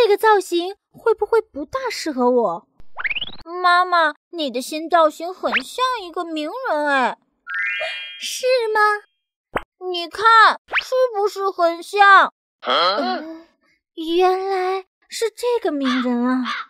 这个造型会不会不大适合我？妈妈，你的新造型很像一个名人，哎，是吗？你看是不是很像？嗯，原来是这个名人啊！